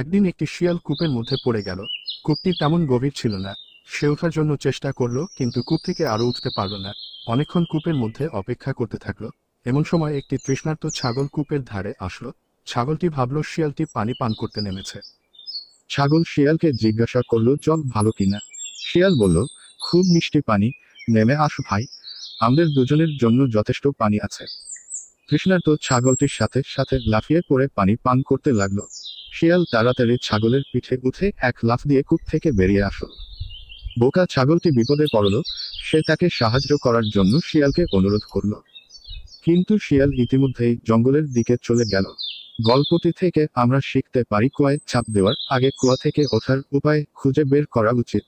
একদিন একটি শিয়াল কূপের মধ্যে পড়ে গেল কূপটি তেমন গভীর ছিল না সে ওঠার জন্য চেষ্টা করল কিন্তু কূপ থেকে আরও উঠতে পারল না অনেকক্ষণ কূপের মধ্যে অপেক্ষা করতে থাকলো এমন সময় একটি তৃষ্ণার্ত ছাগল কূপের ধারে আসলো ছাগলটি ভাবল শিয়ালটি পানি পান করতে নেমেছে ছাগল শিয়ালকে জিজ্ঞাসা করল জল ভালো কিনা শিয়াল বলল খুব মিষ্টি পানি নেমে আস ভাই আমাদের দুজনের জন্য যথেষ্ট পানি আছে তৃষ্ণার্ত ছাগলটির সাথে সাথে লাফিয়ে পড়ে পানি পান করতে লাগলো শিয়াল তাড়াতাড়ি ছাগলের পিঠে উঠে এক লাফ দিয়ে কূপ থেকে বেরিয়ে আসল বোকা ছাগলটি বিপদে পড়ল সে তাকে সাহায্য করার জন্য শিয়ালকে অনুরোধ করল কিন্তু শিয়াল ইতিমধ্যেই জঙ্গলের দিকে চলে গেল গল্পটি থেকে আমরা শিখতে পারি কুয়ায় ছাপ দেওয়ার আগে কুয়া থেকে ওঠার উপায় খুঁজে বের করা উচিত